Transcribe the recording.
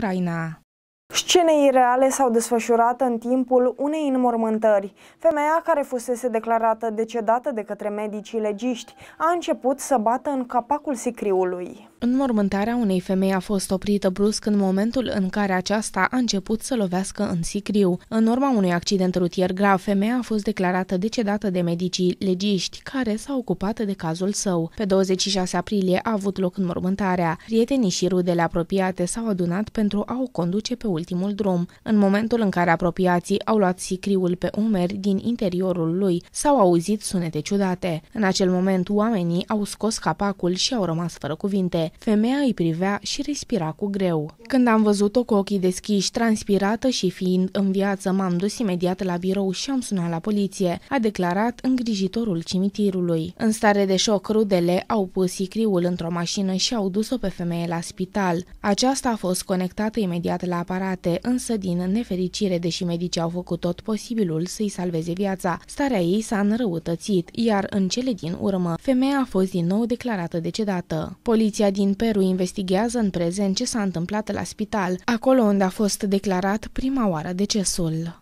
Ucraina. Scene ireale s-au desfășurat în timpul unei înmormântări. Femeia care fusese declarată decedată de către medicii legiști a început să bată în capacul sicriului. Înmormântarea unei femei a fost oprită brusc în momentul în care aceasta a început să lovească în sicriu. În urma unui accident rutier grav, femeia a fost declarată decedată de medicii legiști care s-au ocupat de cazul său. Pe 26 aprilie a avut loc înmormântarea. Prietenii și rudele apropiate s-au adunat pentru a o conduce pe ultimul drum. În momentul în care apropiații au luat sicriul pe umeri din interiorul lui, s-au auzit sunete ciudate. În acel moment, oamenii au scos capacul și au rămas fără cuvinte femeia îi privea și respira cu greu. Când am văzut-o cu ochii deschiși, transpirată și fiind în viață, m-am dus imediat la birou și am sunat la poliție, a declarat îngrijitorul cimitirului. În stare de șoc, rudele au pus sicriul într-o mașină și au dus-o pe femeie la spital. Aceasta a fost conectată imediat la aparate, însă din nefericire, deși medicii au făcut tot posibilul să-i salveze viața, starea ei s-a înrăutățit, iar în cele din urmă, femeia a fost din nou declarată decedată. Poliția din din Peru investigează în prezent ce s-a întâmplat la spital, acolo unde a fost declarat prima oară decesul.